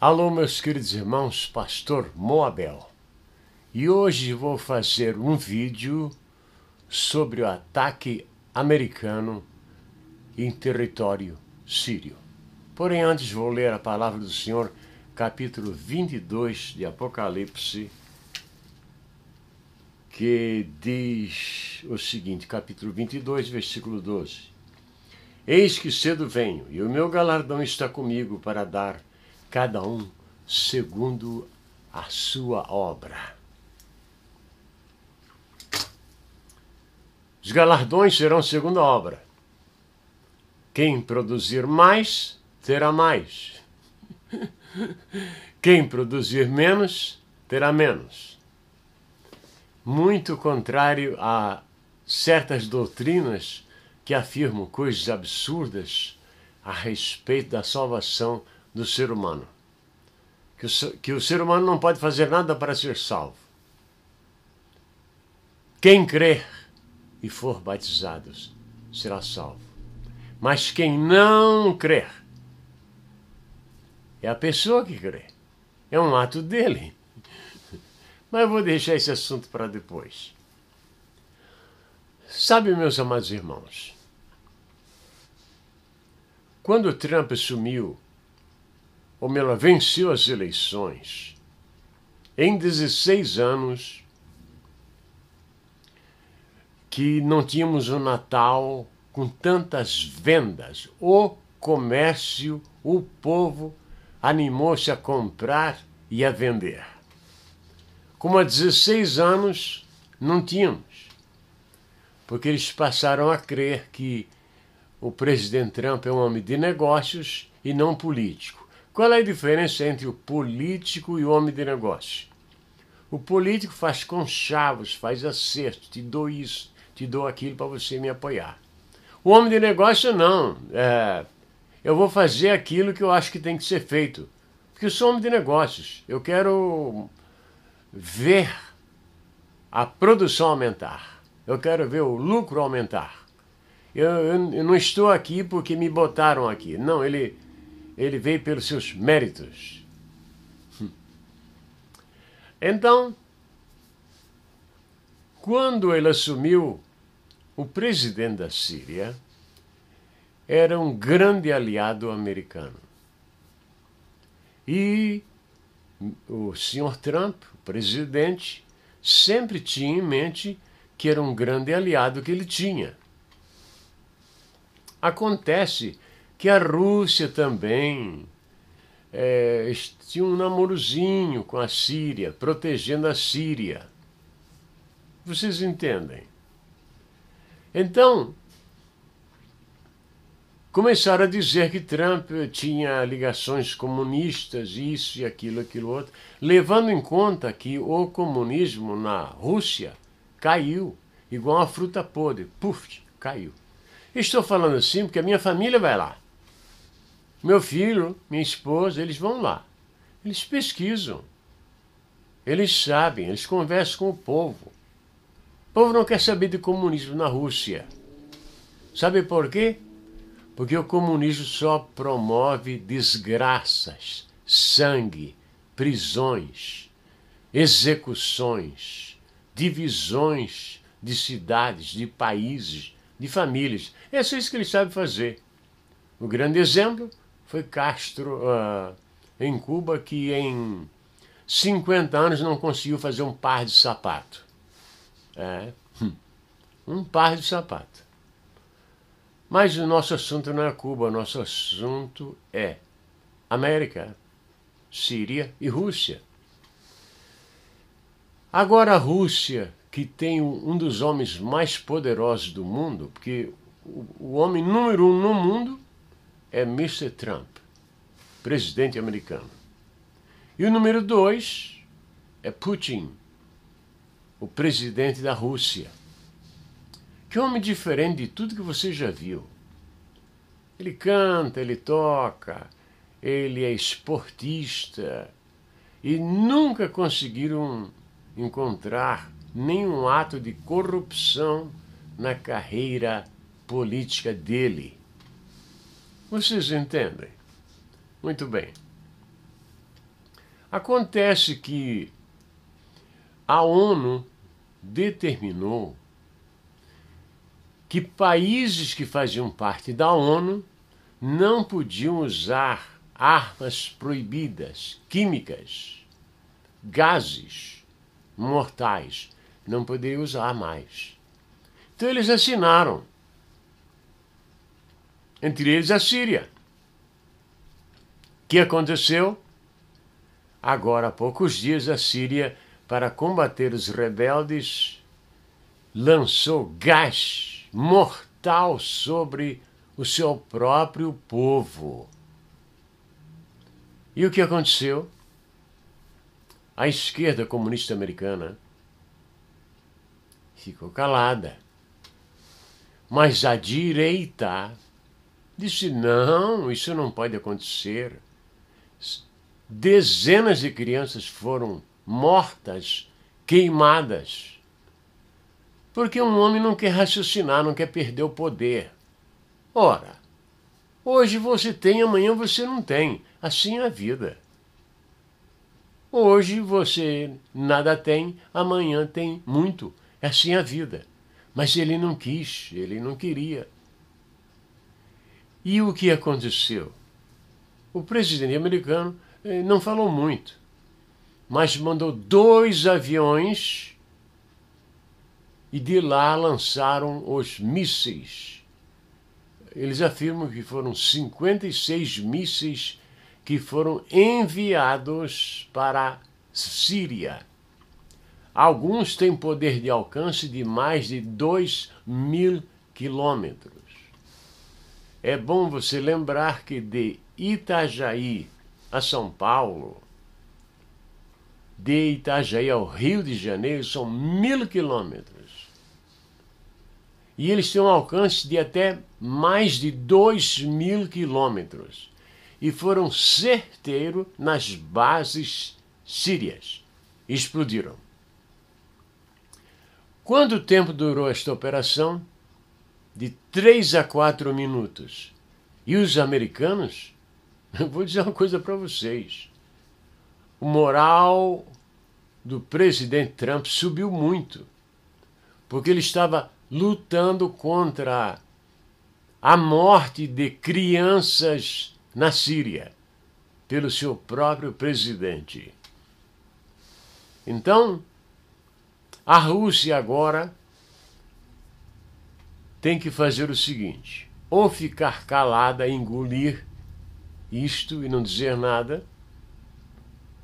Alô, meus queridos irmãos, Pastor Moabel. E hoje vou fazer um vídeo sobre o ataque americano em território sírio. Porém, antes vou ler a palavra do Senhor, capítulo 22 de Apocalipse, que diz o seguinte, capítulo 22, versículo 12. Eis que cedo venho, e o meu galardão está comigo para dar cada um segundo a sua obra. Os galardões serão segundo a obra. Quem produzir mais, terá mais. Quem produzir menos, terá menos. Muito contrário a certas doutrinas que afirmam coisas absurdas a respeito da salvação do ser humano. Que o, que o ser humano não pode fazer nada para ser salvo. Quem crer e for batizado será salvo. Mas quem não crer é a pessoa que crê. É um ato dele. Mas eu vou deixar esse assunto para depois. Sabe, meus amados irmãos, quando Trump sumiu ou melhor, venceu as eleições. Em 16 anos que não tínhamos o um Natal com tantas vendas. O comércio, o povo animou-se a comprar e a vender. Como há 16 anos não tínhamos, porque eles passaram a crer que o presidente Trump é um homem de negócios e não político. Qual é a diferença entre o político e o homem de negócio? O político faz conchavos, faz acerto, te dou isso, te dou aquilo para você me apoiar. O homem de negócio não. É, eu vou fazer aquilo que eu acho que tem que ser feito. Porque eu sou homem de negócios. Eu quero ver a produção aumentar. Eu quero ver o lucro aumentar. Eu, eu, eu não estou aqui porque me botaram aqui. Não, ele ele veio pelos seus méritos. Então, quando ele assumiu o presidente da Síria, era um grande aliado americano. E o senhor Trump, o presidente, sempre tinha em mente que era um grande aliado que ele tinha. Acontece que a Rússia também é, tinha um namorozinho com a Síria, protegendo a Síria. Vocês entendem? Então, começaram a dizer que Trump tinha ligações comunistas, isso e aquilo, aquilo outro, levando em conta que o comunismo na Rússia caiu, igual uma fruta podre, puf, caiu. Estou falando assim porque a minha família vai lá. Meu filho, minha esposa, eles vão lá. Eles pesquisam. Eles sabem, eles conversam com o povo. O povo não quer saber de comunismo na Rússia. Sabe por quê? Porque o comunismo só promove desgraças, sangue, prisões, execuções, divisões de cidades, de países, de famílias. É só isso que ele sabe fazer. O grande exemplo foi Castro uh, em Cuba que em 50 anos não conseguiu fazer um par de sapato. É, hum. um par de sapato. Mas o nosso assunto não é Cuba, o nosso assunto é América, Síria e Rússia. Agora a Rússia, que tem um dos homens mais poderosos do mundo, porque o homem número um no mundo é Mr. Trump, presidente americano. E o número dois é Putin, o presidente da Rússia. Que homem diferente de tudo que você já viu. Ele canta, ele toca, ele é esportista e nunca conseguiram encontrar nenhum ato de corrupção na carreira política dele. Vocês entendem? Muito bem. Acontece que a ONU determinou que países que faziam parte da ONU não podiam usar armas proibidas, químicas, gases mortais, não poderiam usar mais. Então eles assinaram entre eles a Síria. O Que aconteceu? Agora há poucos dias, a Síria, para combater os rebeldes, lançou gás mortal sobre o seu próprio povo. E o que aconteceu? A esquerda comunista americana ficou calada. Mas a direita Disse: não, isso não pode acontecer. Dezenas de crianças foram mortas, queimadas. Porque um homem não quer raciocinar, não quer perder o poder. Ora, hoje você tem, amanhã você não tem. Assim é a vida. Hoje você nada tem, amanhã tem muito. É assim é a vida. Mas ele não quis, ele não queria. E o que aconteceu? O presidente americano eh, não falou muito, mas mandou dois aviões e de lá lançaram os mísseis. Eles afirmam que foram 56 mísseis que foram enviados para a Síria. Alguns têm poder de alcance de mais de 2 mil quilômetros. É bom você lembrar que de Itajaí a São Paulo, de Itajaí ao Rio de Janeiro, são mil quilômetros. E eles têm um alcance de até mais de dois mil quilômetros. E foram certeiro nas bases sírias. Explodiram. Quanto tempo durou esta operação? de 3 a 4 minutos. E os americanos? Eu vou dizer uma coisa para vocês. O moral do presidente Trump subiu muito, porque ele estava lutando contra a morte de crianças na Síria pelo seu próprio presidente. Então, a Rússia agora tem que fazer o seguinte: ou ficar calada, engolir isto e não dizer nada,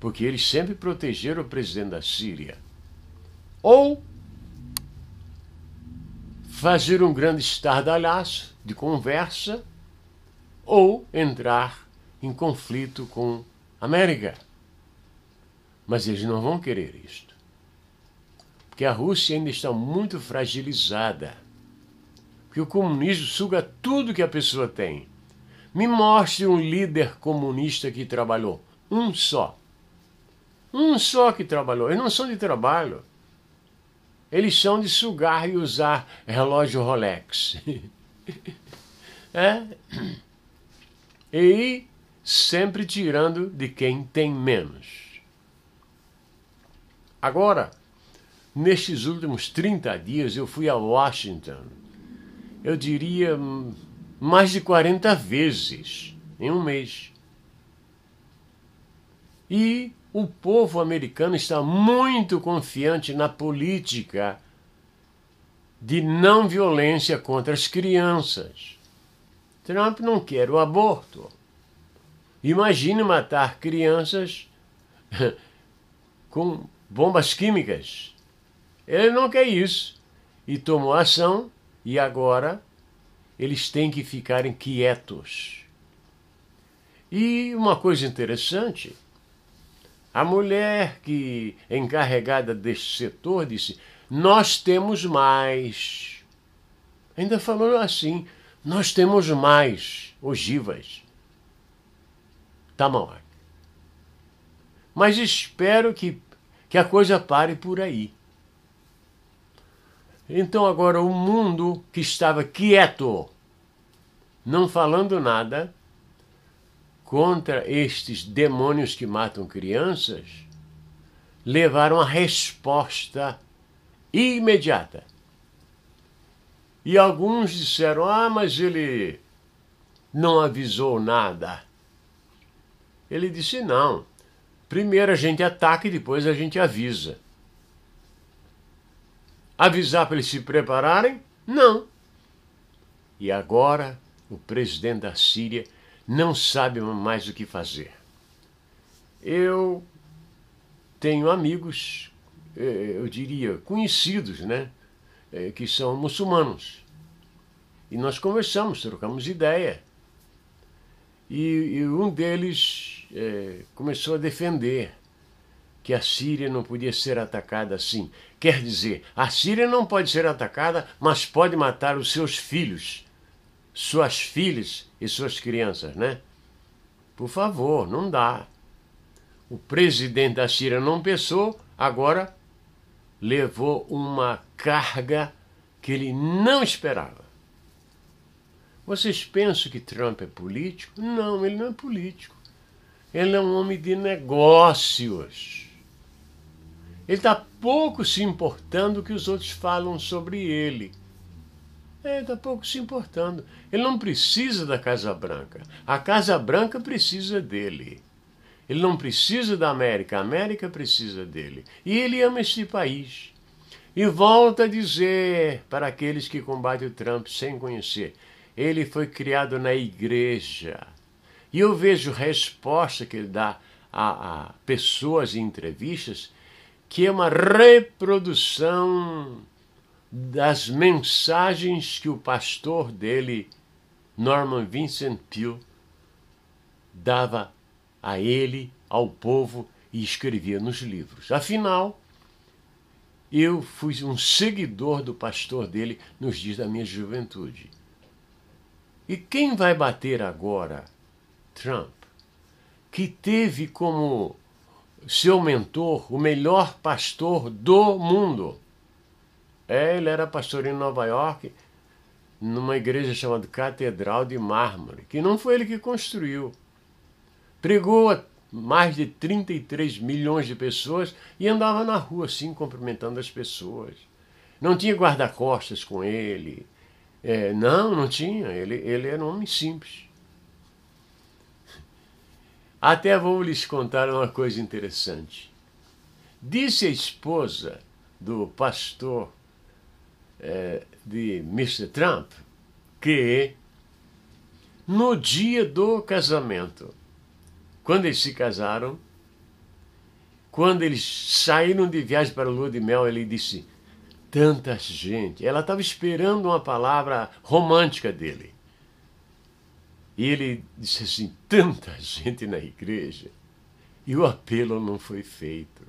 porque eles sempre protegeram o presidente da Síria, ou fazer um grande estardalhaço de conversa, ou entrar em conflito com a América. Mas eles não vão querer isto, porque a Rússia ainda está muito fragilizada que o comunismo suga tudo que a pessoa tem. Me mostre um líder comunista que trabalhou. Um só. Um só que trabalhou. Eles não são de trabalho. Eles são de sugar e usar relógio Rolex. é? E sempre tirando de quem tem menos. Agora, nestes últimos 30 dias, eu fui a Washington eu diria, hum, mais de 40 vezes em um mês. E o povo americano está muito confiante na política de não violência contra as crianças. Trump não quer o aborto. Imagine matar crianças com bombas químicas. Ele não quer isso e tomou ação e agora eles têm que ficar quietos. E uma coisa interessante, a mulher que é encarregada deste setor disse: Nós temos mais. Ainda falou assim: Nós temos mais ogivas. Tá bom Mas espero que, que a coisa pare por aí. Então agora o mundo que estava quieto, não falando nada, contra estes demônios que matam crianças, levaram a resposta imediata. E alguns disseram: ah, mas ele não avisou nada. Ele disse: não. Primeiro a gente ataca e depois a gente avisa avisar para eles se prepararem? Não. E agora o presidente da Síria não sabe mais o que fazer. Eu tenho amigos, eh, eh, eu diria conhecidos, né, eh, que são muçulmanos. E nós conversamos, trocamos ideia. E, e um deles é, começou a defender que a Síria não podia ser atacada assim. Quer dizer, a Síria não pode ser atacada, mas pode matar os seus filhos, suas filhas e suas crianças, né? Por favor, não dá. O presidente da Síria não pensou, agora levou uma carga que ele não esperava. Vocês pensam que Trump é político? Não, ele não é político. Ele é um homem de negócios. Ele está pouco se importando que os outros falam sobre ele. É, ele está pouco se importando. Ele não precisa da Casa Branca. A Casa Branca precisa dele. Ele não precisa da América. A América precisa dele. E ele ama este país. E volta a dizer para aqueles que combatem o Trump sem conhecer: ele foi criado na igreja. E eu vejo a resposta que ele dá a, a pessoas em entrevistas que é uma reprodução das mensagens que o pastor dele, Norman Vincent Peale, dava a ele, ao povo e escrevia nos livros. Afinal, eu fui um seguidor do pastor dele nos dias da minha juventude. E quem vai bater agora? Trump, que teve como seu mentor, o melhor pastor do mundo. É, ele era pastor em Nova York, numa igreja chamada Catedral de Mármore, que não foi ele que construiu. Pregou a mais de 33 milhões de pessoas e andava na rua assim, cumprimentando as pessoas. Não tinha guarda-costas com ele. É, não, não tinha. Ele, ele era um homem simples. Até vou lhes contar uma coisa interessante. Disse a esposa do pastor é, de Mr. Trump que no dia do casamento, quando eles se casaram, quando eles saíram de viagem para a lua de mel, ele disse: tanta gente. Ela estava esperando uma palavra romântica dele. E ele disse assim: tanta gente na igreja e o apelo não foi feito.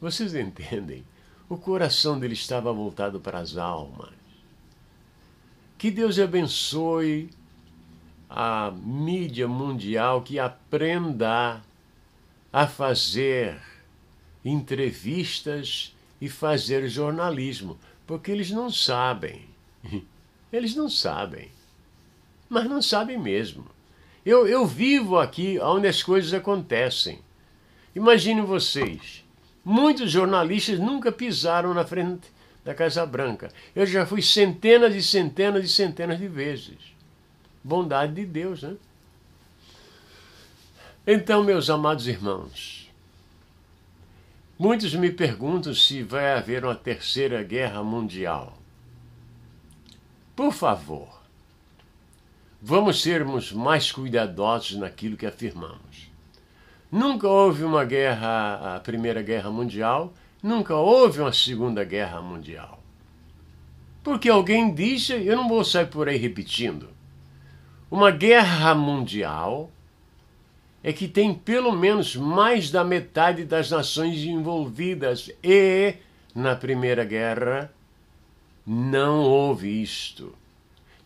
Vocês entendem? O coração dele estava voltado para as almas. Que Deus abençoe a mídia mundial que aprenda a fazer entrevistas e fazer jornalismo, porque eles não sabem. Eles não sabem mas não sabem mesmo. Eu, eu vivo aqui onde as coisas acontecem. imagine vocês, muitos jornalistas nunca pisaram na frente da Casa Branca. Eu já fui centenas e centenas e centenas de vezes. Bondade de Deus, né? Então, meus amados irmãos, muitos me perguntam se vai haver uma terceira guerra mundial. Por favor, Vamos sermos mais cuidadosos naquilo que afirmamos. Nunca houve uma guerra, a Primeira Guerra Mundial, nunca houve uma Segunda Guerra Mundial. Porque alguém disse, eu não vou sair por aí repetindo. Uma guerra mundial é que tem pelo menos mais da metade das nações envolvidas e na Primeira Guerra não houve isto.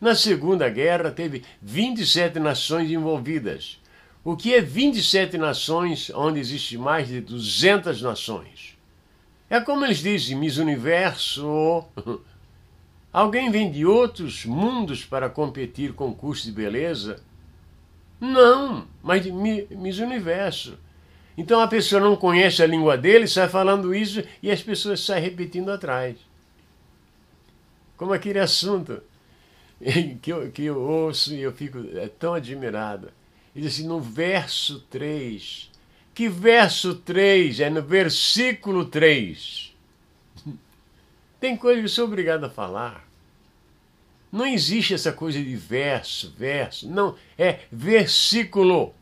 Na Segunda Guerra, teve 27 nações envolvidas. O que é 27 nações onde existe mais de 200 nações? É como eles dizem, Miss Universo. Alguém vem de outros mundos para competir com curso de beleza? Não, mas de Miss Universo. Então a pessoa não conhece a língua dele, sai falando isso e as pessoas saem repetindo atrás. Como aquele é é assunto que eu, que eu ouço e eu fico é, tão admirado. Ele diz assim, no verso 3. Que verso 3? É no versículo 3. Tem coisa que eu sou obrigado a falar. Não existe essa coisa de verso, verso. Não, é versículo.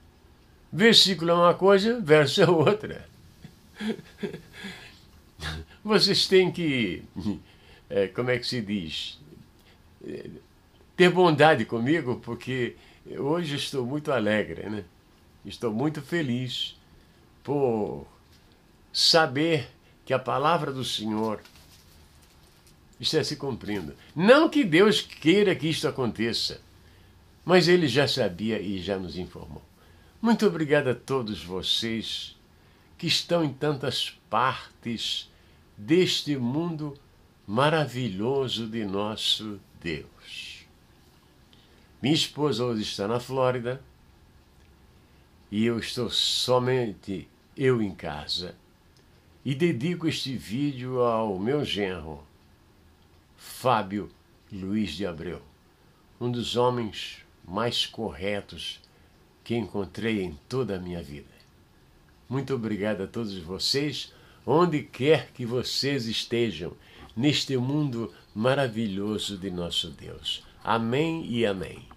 Versículo é uma coisa, verso é outra. Vocês têm que. É, como é que se diz? ter bondade comigo, porque hoje estou muito alegre, né? Estou muito feliz por saber que a palavra do Senhor está se cumprindo. Não que Deus queira que isto aconteça, mas ele já sabia e já nos informou. Muito obrigado a todos vocês que estão em tantas partes deste mundo maravilhoso de nosso Deus. Minha esposa hoje está na Flórida e eu estou somente eu em casa e dedico este vídeo ao meu genro, Fábio Luiz de Abreu, um dos homens mais corretos que encontrei em toda a minha vida. Muito obrigado a todos vocês, onde quer que vocês estejam, neste mundo maravilhoso de nosso Deus. Amém e amém.